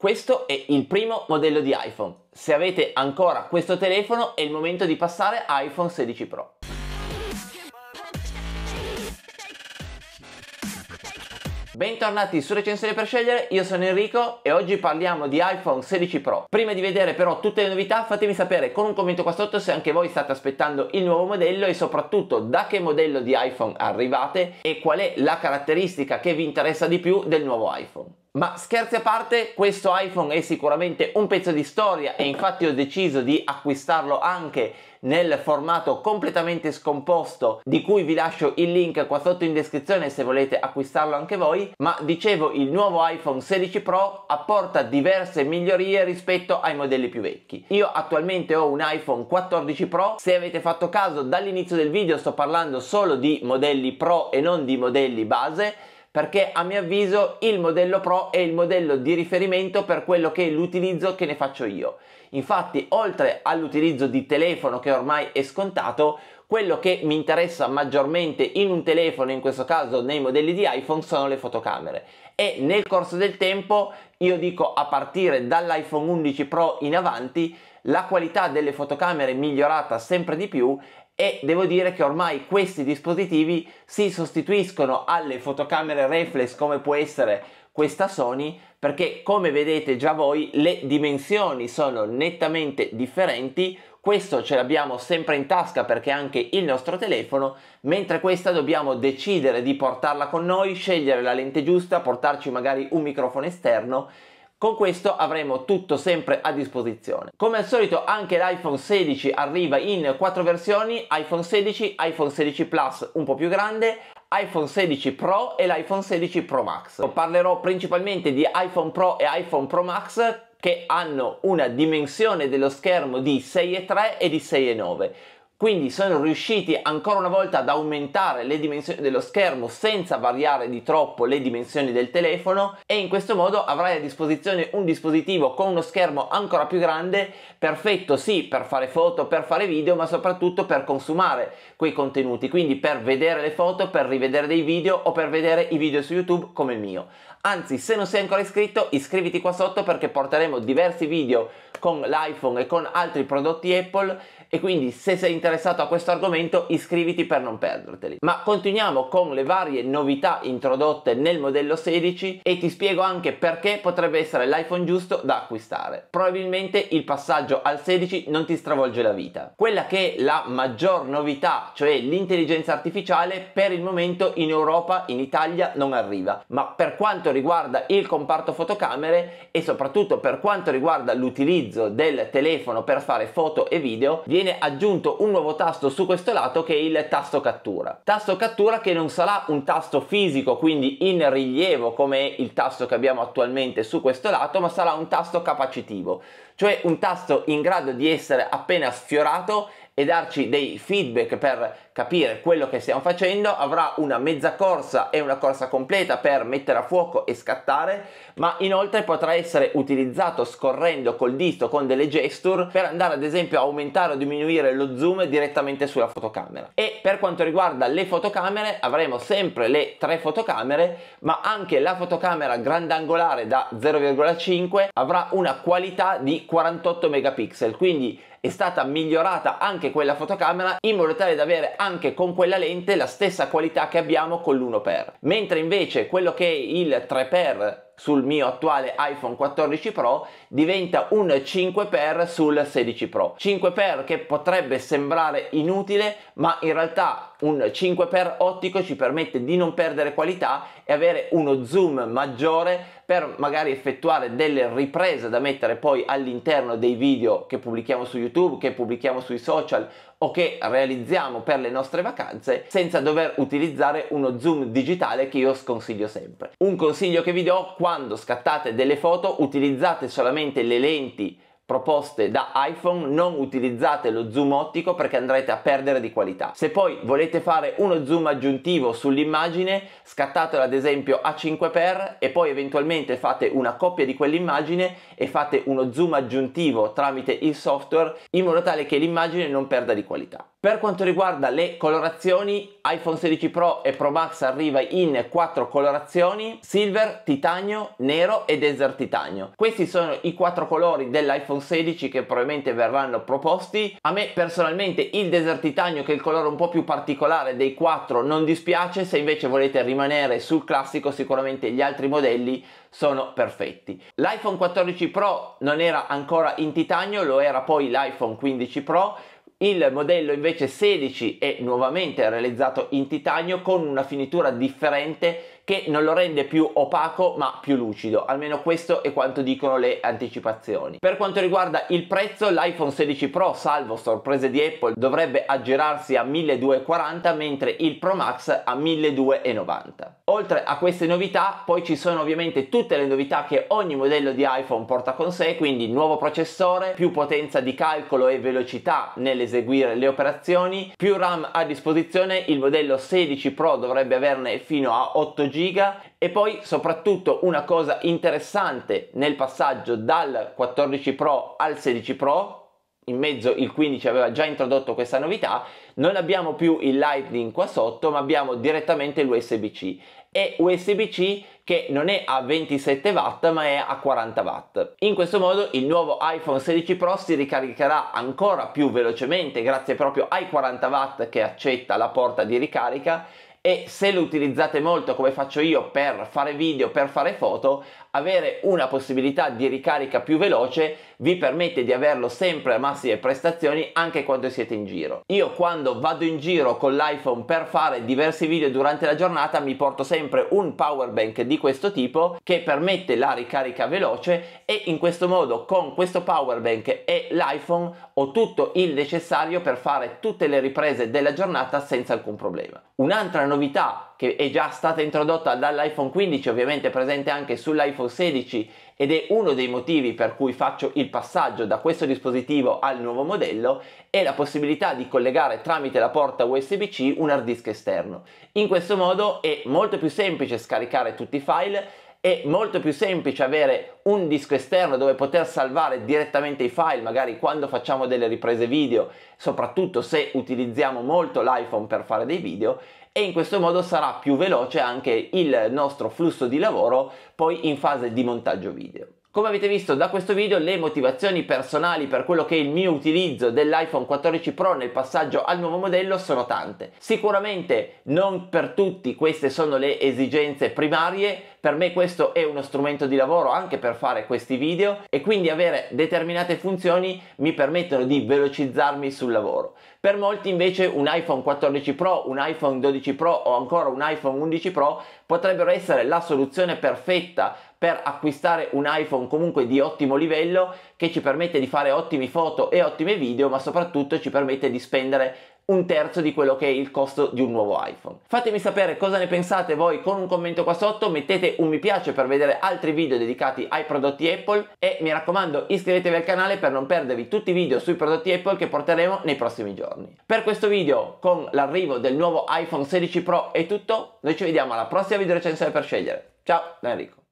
Questo è il primo modello di iPhone. Se avete ancora questo telefono è il momento di passare a iPhone 16 Pro. Bentornati su Recensione per scegliere, io sono Enrico e oggi parliamo di iPhone 16 Pro. Prima di vedere però tutte le novità fatemi sapere con un commento qua sotto se anche voi state aspettando il nuovo modello e soprattutto da che modello di iPhone arrivate e qual è la caratteristica che vi interessa di più del nuovo iPhone. Ma scherzi a parte, questo iPhone è sicuramente un pezzo di storia e infatti ho deciso di acquistarlo anche nel formato completamente scomposto di cui vi lascio il link qua sotto in descrizione se volete acquistarlo anche voi ma dicevo il nuovo iPhone 16 Pro apporta diverse migliorie rispetto ai modelli più vecchi io attualmente ho un iPhone 14 Pro se avete fatto caso dall'inizio del video sto parlando solo di modelli Pro e non di modelli base perché a mio avviso il modello Pro è il modello di riferimento per quello che è l'utilizzo che ne faccio io. Infatti, oltre all'utilizzo di telefono che ormai è scontato, quello che mi interessa maggiormente in un telefono, in questo caso nei modelli di iPhone, sono le fotocamere. E nel corso del tempo, io dico a partire dall'iPhone 11 Pro in avanti, la qualità delle fotocamere è migliorata sempre di più e devo dire che ormai questi dispositivi si sostituiscono alle fotocamere reflex come può essere questa Sony perché come vedete già voi le dimensioni sono nettamente differenti questo ce l'abbiamo sempre in tasca perché è anche il nostro telefono, mentre questa dobbiamo decidere di portarla con noi, scegliere la lente giusta, portarci magari un microfono esterno con questo avremo tutto sempre a disposizione. Come al solito anche l'iPhone 16 arriva in quattro versioni, iPhone 16, iPhone 16 Plus un po' più grande, iPhone 16 Pro e l'iPhone 16 Pro Max. Parlerò principalmente di iPhone Pro e iPhone Pro Max che hanno una dimensione dello schermo di 6,3 e di 6,9 quindi sono riusciti ancora una volta ad aumentare le dimensioni dello schermo senza variare di troppo le dimensioni del telefono e in questo modo avrai a disposizione un dispositivo con uno schermo ancora più grande, perfetto sì per fare foto, per fare video, ma soprattutto per consumare quei contenuti, quindi per vedere le foto, per rivedere dei video o per vedere i video su YouTube come il mio. Anzi, se non sei ancora iscritto, iscriviti qua sotto perché porteremo diversi video con l'iPhone e con altri prodotti Apple e quindi se sei interessato a questo argomento iscriviti per non perderteli. Ma continuiamo con le varie novità introdotte nel modello 16 e ti spiego anche perché potrebbe essere l'iPhone giusto da acquistare. Probabilmente il passaggio al 16 non ti stravolge la vita. Quella che è la maggior novità, cioè l'intelligenza artificiale, per il momento in Europa, in Italia non arriva, ma per quanto riguarda riguarda il comparto fotocamere e soprattutto per quanto riguarda l'utilizzo del telefono per fare foto e video viene aggiunto un nuovo tasto su questo lato che è il tasto cattura. Tasto cattura che non sarà un tasto fisico quindi in rilievo come il tasto che abbiamo attualmente su questo lato ma sarà un tasto capacitivo cioè un tasto in grado di essere appena sfiorato e darci dei feedback per capire quello che stiamo facendo, avrà una mezza corsa e una corsa completa per mettere a fuoco e scattare, ma inoltre potrà essere utilizzato scorrendo col dito con delle gesture per andare ad esempio a aumentare o diminuire lo zoom direttamente sulla fotocamera. E per quanto riguarda le fotocamere avremo sempre le tre fotocamere, ma anche la fotocamera grandangolare da 0,5 avrà una qualità di 48 megapixel, quindi è stata migliorata anche quella fotocamera in modo tale da avere anche con quella lente la stessa qualità che abbiamo con l'1x. Mentre invece quello che è il 3x sul mio attuale iPhone 14 Pro diventa un 5x sul 16 Pro. 5x che potrebbe sembrare inutile, ma in realtà un 5x ottico ci permette di non perdere qualità e avere uno zoom maggiore per magari effettuare delle riprese da mettere poi all'interno dei video che pubblichiamo su YouTube, che pubblichiamo sui social o che realizziamo per le nostre vacanze senza dover utilizzare uno zoom digitale che io sconsiglio sempre. Un consiglio che vi do quando scattate delle foto utilizzate solamente le lenti proposte da iPhone non utilizzate lo zoom ottico perché andrete a perdere di qualità. Se poi volete fare uno zoom aggiuntivo sull'immagine, scattatela ad esempio a 5x e poi eventualmente fate una copia di quell'immagine e fate uno zoom aggiuntivo tramite il software in modo tale che l'immagine non perda di qualità. Per quanto riguarda le colorazioni, iPhone 16 Pro e Pro Max arriva in quattro colorazioni, silver, titanio, nero e desert titanio. Questi sono i quattro colori dell'iPhone iPhone 16 che probabilmente verranno proposti. A me personalmente il desert Titanio, che è il colore un po' più particolare dei 4 non dispiace, se invece volete rimanere sul classico sicuramente gli altri modelli sono perfetti. L'iPhone 14 Pro non era ancora in titanio, lo era poi l'iPhone 15 Pro, il modello invece 16 è nuovamente realizzato in titanio con una finitura differente che non lo rende più opaco ma più lucido, almeno questo è quanto dicono le anticipazioni. Per quanto riguarda il prezzo, l'iPhone 16 Pro, salvo sorprese di Apple, dovrebbe aggirarsi a 1240 mentre il Pro Max a 1290. Oltre a queste novità, poi ci sono ovviamente tutte le novità che ogni modello di iPhone porta con sé, quindi nuovo processore, più potenza di calcolo e velocità nell'eseguire le operazioni, più RAM a disposizione, il modello 16 Pro dovrebbe averne fino a 8 GB e poi soprattutto una cosa interessante nel passaggio dal 14 Pro al 16 Pro in mezzo il 15 aveva già introdotto questa novità, non abbiamo più il Lightning qua sotto, ma abbiamo direttamente l'USB-C e USB-C che non è a 27 watt ma è a 40 watt. In questo modo il nuovo iPhone 16 Pro si ricaricherà ancora più velocemente grazie proprio ai 40 watt che accetta la porta di ricarica e se lo utilizzate molto come faccio io per fare video, per fare foto, avere una possibilità di ricarica più veloce vi permette di averlo sempre a massime prestazioni anche quando siete in giro. Io quando vado in giro con l'iPhone per fare diversi video durante la giornata mi porto sempre un power bank di questo tipo che permette la ricarica veloce e in questo modo con questo power bank e l'iPhone ho tutto il necessario per fare tutte le riprese della giornata senza alcun problema. Un'altra novità che è già stata introdotta dall'iPhone 15, ovviamente presente anche sull'iPhone Windows 16 ed è uno dei motivi per cui faccio il passaggio da questo dispositivo al nuovo modello è la possibilità di collegare tramite la porta USB-C un hard disk esterno. In questo modo è molto più semplice scaricare tutti i file è molto più semplice avere un disco esterno dove poter salvare direttamente i file, magari quando facciamo delle riprese video, soprattutto se utilizziamo molto l'iPhone per fare dei video, e in questo modo sarà più veloce anche il nostro flusso di lavoro poi in fase di montaggio video. Come avete visto da questo video le motivazioni personali per quello che è il mio utilizzo dell'iPhone 14 Pro nel passaggio al nuovo modello sono tante. Sicuramente non per tutti queste sono le esigenze primarie, per me questo è uno strumento di lavoro anche per fare questi video e quindi avere determinate funzioni mi permettono di velocizzarmi sul lavoro. Per molti invece un iPhone 14 Pro, un iPhone 12 Pro o ancora un iPhone 11 Pro potrebbero essere la soluzione perfetta per acquistare un iPhone comunque di ottimo livello che ci permette di fare ottime foto e ottime video, ma soprattutto ci permette di spendere un terzo di quello che è il costo di un nuovo iPhone. Fatemi sapere cosa ne pensate voi con un commento qua sotto, mettete un mi piace per vedere altri video dedicati ai prodotti Apple e mi raccomando iscrivetevi al canale per non perdervi tutti i video sui prodotti Apple che porteremo nei prossimi giorni. Per questo video con l'arrivo del nuovo iPhone 16 Pro è tutto, noi ci vediamo alla prossima video recensione per scegliere. Ciao da Enrico.